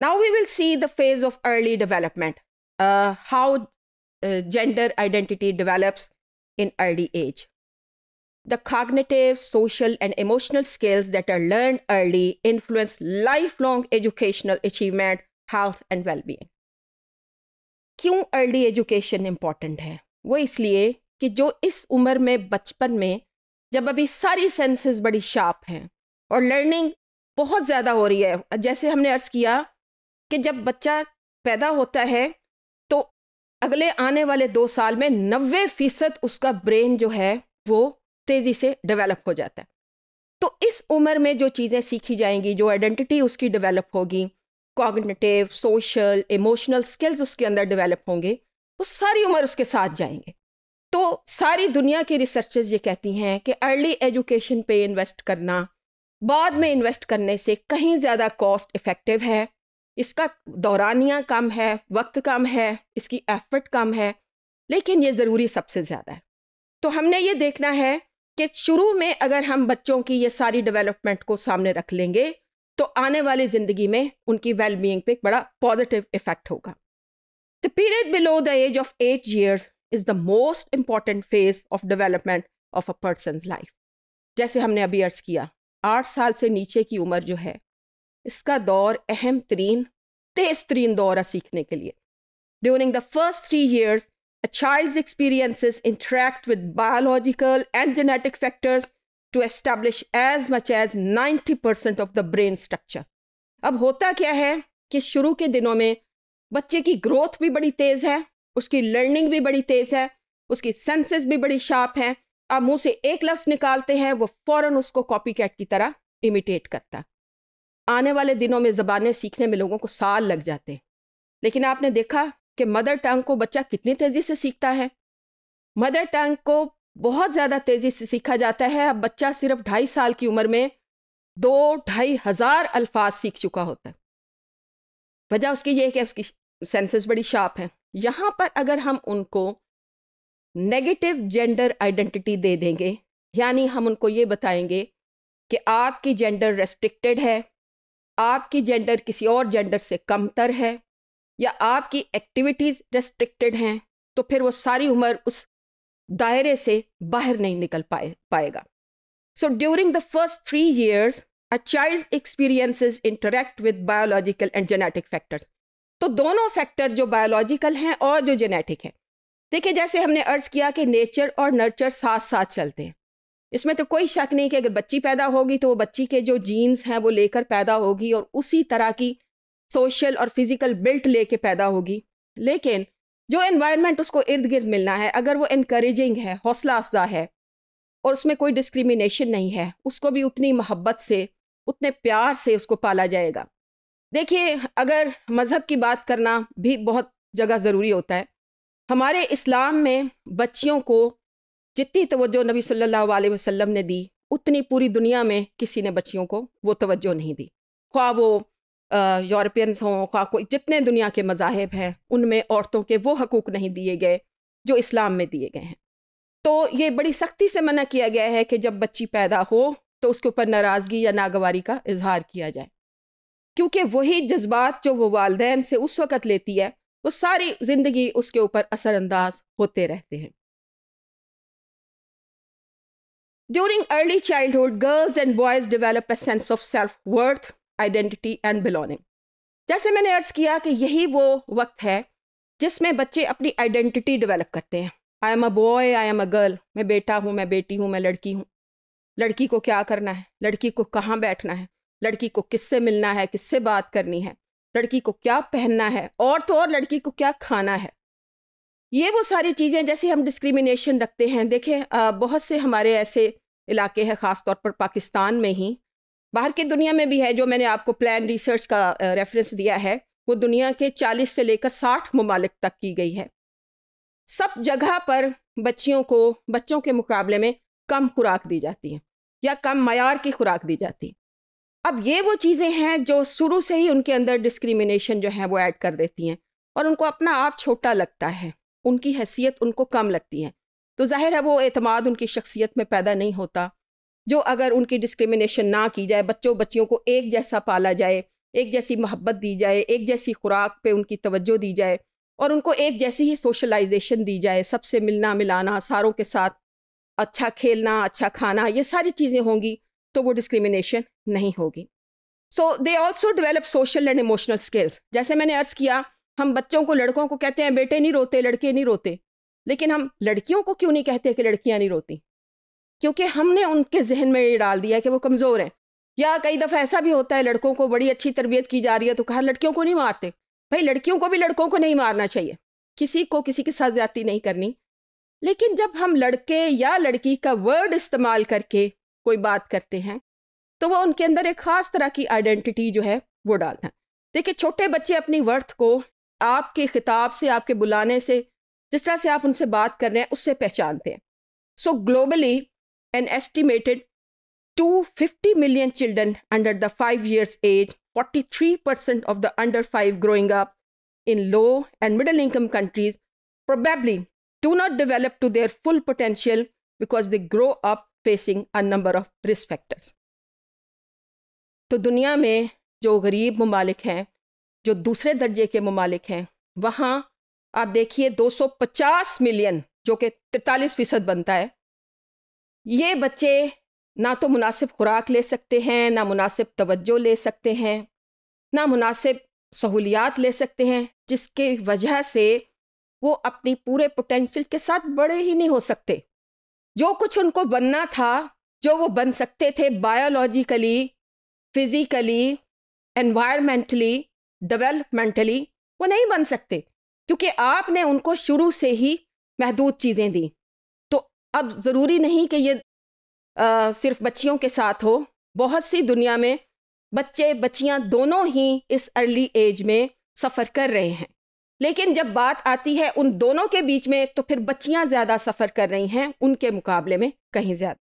Now we will see the phase of early development, uh, how uh, gender identity develops in early age. The cognitive, social, and emotional skills that are learned early influence lifelong educational achievement, health, and well-being. Why early education important? है वो इसलिए कि जो इस उम्र में बचपन में जब अभी सारी सेंसेस बड़ी शार्प हैं और लर्निंग बहुत ज़्यादा हो रही है जैसे हमने अर्ज़ किया कि जब बच्चा पैदा होता है तो अगले आने वाले दो साल में नबे फीसद उसका ब्रेन जो है वो तेज़ी से डेवलप हो जाता है तो इस उम्र में जो चीज़ें सीखी जाएंगी जो आइडेंटिटी उसकी डेवलप होगी कॉग्निटिव सोशल इमोशनल स्किल्स उसके अंदर डेवलप होंगे वो सारी उम्र उसके साथ जाएंगे तो सारी दुनिया की रिसर्चर्स ये कहती हैं कि अर्ली एजुकेशन पे इन्वेस्ट करना बाद में इन्वेस्ट करने से कहीं ज़्यादा कॉस्ट इफ़ेक्टिव है इसका दौरानिया कम है वक्त कम है इसकी एफर्ट कम है लेकिन ये ज़रूरी सबसे ज़्यादा है तो हमने ये देखना है कि शुरू में अगर हम बच्चों की ये सारी डेवलपमेंट को सामने रख लेंगे तो आने वाली ज़िंदगी में उनकी वेलबींग पे एक बड़ा पॉजिटिव इफेक्ट होगा the period below the age of eight years is the most important phase of development of a person life जैसे हमने अभी अर्ज़ किया आठ साल से नीचे की उम्र जो है इसका दौर अहम तरीन तेज तरीन दौर है सीखने के लिए during the first three years a child experiences interact with biological and genetic factors to establish as much as ninety percent of the brain structure अब होता क्या है कि शुरू के दिनों में बच्चे की ग्रोथ भी बड़ी तेज़ है उसकी लर्निंग भी बड़ी तेज़ है उसकी सेंसेस भी बड़ी शार्प हैं आप मुंह से एक लफ्स निकालते हैं वो फ़ौरन उसको कॉपी कैट की तरह इमिटेट करता आने वाले दिनों में ज़बानें सीखने में लोगों को साल लग जाते हैं लेकिन आपने देखा कि मदर टंग को बच्चा कितनी तेज़ी से सीखता है मदर टंग को बहुत ज़्यादा तेज़ी से सीखा जाता है अब बच्चा सिर्फ ढाई साल की उम्र में दो ढाई हज़ार अल्फाज सीख चुका होता है वजह उसकी यह है कि उसकी सेंसेस बड़ी शार्प है यहाँ पर अगर हम उनको नेगेटिव जेंडर आइडेंटिटी दे देंगे यानी हम उनको ये बताएंगे कि आपकी जेंडर रेस्ट्रिक्टेड है आपकी जेंडर किसी और जेंडर से कमतर है या आपकी एक्टिविटीज़ रेस्ट्रिक्टेड हैं तो फिर वो सारी उम्र उस दायरे से बाहर नहीं निकल पाए पाएगा so during the first three years a child experiences interact with biological and genetic factors तो दोनों फैक्टर जो बायोलॉजिकल हैं और जो जेनेटिक हैं देखिए जैसे हमने अर्ज किया कि नेचर और नर्चर साथ साथ चलते हैं इसमें तो कोई शक नहीं कि अगर बच्ची पैदा होगी तो वो बच्ची के जो जीन्स हैं वो लेकर पैदा होगी और उसी तरह की सोशल और फिज़िकल बिल्ट लेके पैदा होगी लेकिन जो इन्वायरमेंट उसको इर्द गिर्द मिलना है अगर वो इनक्रेजिंग है हौसला अफजा है और उसमें कोई डिस्क्रिमिनेशन नहीं है उसको भी उतनी मोहब्बत से उतने प्यार से उसको पाला जाएगा देखिए अगर मज़हब की बात करना भी बहुत जगह ज़रूरी होता है हमारे इस्लाम में बच्चियों को जितनी तवज्जो नबी सल्लल्लाहु अलैहि वसल्लम ने दी उतनी पूरी दुनिया में किसी ने बच्चियों को वो तवज्जो नहीं दी ख्वा वो यूरोपियंस हों ख्वा कोई जितने दुनिया के मजाहब हैं उनमें औरतों के वो हकूक़ नहीं दिए गए जो इस्लाम में दिए गए हैं तो ये बड़ी सख्ती से मना किया गया है कि जब बच्ची पैदा हो तो उसके ऊपर नाराज़गी या नागवारी का इजहार किया जाए क्योंकि वही जज्बात जो वो वालदेन से उस वक़्त लेती है वो सारी ज़िंदगी उसके ऊपर असरअंदाज होते रहते हैं During early childhood, girls and boys develop a sense of self worth, identity and belonging. जैसे मैंने अर्ज़ किया कि यही वो वक्त है जिसमें बच्चे अपनी आइडेंटिटी डेवलप करते हैं I am a boy I am a girl मैं बेटा हूँ मैं बेटी हूँ मैं लड़की हूँ लड़की को क्या करना है लड़की को कहाँ बैठना है लड़की को किससे मिलना है किससे बात करनी है लड़की को क्या पहनना है और तो और लड़की को क्या खाना है ये वो सारी चीज़ें जैसे हम डिस्क्रिमिनेशन रखते हैं देखें बहुत से हमारे ऐसे इलाके हैं ख़ास तौर पर पाकिस्तान में ही बाहर की दुनिया में भी है जो मैंने आपको प्लान रिसर्च का रेफरेंस दिया है वो दुनिया के 40 से लेकर 60 ममालिक तक की गई है सब जगह पर बच्चियों को बच्चों के मुकाबले में कम खुराक दी जाती है या कम मैार की खुराक दी जाती है अब ये वो चीज़ें हैं जो शुरू से ही उनके अंदर डिस्क्रिमिनेशन जो है वो ऐड कर देती हैं और उनको अपना आप छोटा लगता है उनकी हैसियत उनको कम लगती है तो जाहिर है वो अतमाद उनकी शख्सियत में पैदा नहीं होता जो अगर उनकी डिस्क्रिमिनेशन ना की जाए बच्चों बच्चियों को एक जैसा पाला जाए एक जैसी मोहब्बत दी जाए एक जैसी खुराक पे उनकी तवज्जो दी जाए और उनको एक जैसी ही सोशलाइजेशन दी जाए सबसे मिलना मिलाना सारों के साथ अच्छा खेलना अच्छा खाना ये सारी चीज़ें होंगी तो वो डिस्क्रिमिनेशन नहीं होगी so they also develop social and emotional skills जैसे मैंने अर्ज़ किया हम बच्चों को लड़कों को कहते हैं बेटे नहीं रोते लड़के नहीं रोते लेकिन हम लड़कियों को क्यों नहीं कहते कि लड़कियां नहीं रोती क्योंकि हमने उनके जहन में ये डाल दिया कि वो कमज़ोर हैं या कई दफ़ा ऐसा भी होता है लड़कों को बड़ी अच्छी तरबियत की जा रही है तो कहा लड़कियों को नहीं मारते भाई लड़कियों को भी लड़कों को नहीं मारना चाहिए किसी को किसी के साथ ज्यादा नहीं करनी लेकिन जब हम लड़के या लड़की का वर्ड इस्तेमाल करके कोई बात करते हैं तो वो उनके अंदर एक ख़ास तरह की आइडेंटिटी जो है वो डालता है देखिए छोटे बच्चे अपनी वर्थ को आपके खिताब से आपके बुलाने से जिस तरह से आप उनसे बात कर रहे हैं उससे पहचानते हैं so globally an estimated two fifty million children under the five years age forty three percent of the under five growing up in low and middle income countries probably do not develop to their full potential because they grow up facing a number of risk factors तो दुनिया में जो गरीब ममालिक हैं जो दूसरे दर्जे के ममालिक हैं वहाँ आप देखिए 250 मिलियन जो कि तैतालीस फ़ीसद बनता है ये बच्चे ना तो मुनासिब खुराक ले सकते हैं ना मुनासिब तवज्जो ले सकते हैं ना मुनासिब सहूलियात ले सकते हैं जिसके वजह से वो अपनी पूरे पोटेंशियल के साथ बड़े ही नहीं हो सकते जो कुछ उनको बनना था जो वो बन सकते थे बायोलॉजिकली फिज़िकली एनवायरमेंटली डेवलपमेंटली वो नहीं बन सकते क्योंकि आपने उनको शुरू से ही महदूद चीज़ें दी तो अब ज़रूरी नहीं कि ये आ, सिर्फ बच्चियों के साथ हो बहुत सी दुनिया में बच्चे बच्चियां दोनों ही इस अर्ली एज में सफ़र कर रहे हैं लेकिन जब बात आती है उन दोनों के बीच में तो फिर बच्चियां ज़्यादा सफ़र कर रही हैं उनके मुकाबले में कहीं ज़्यादा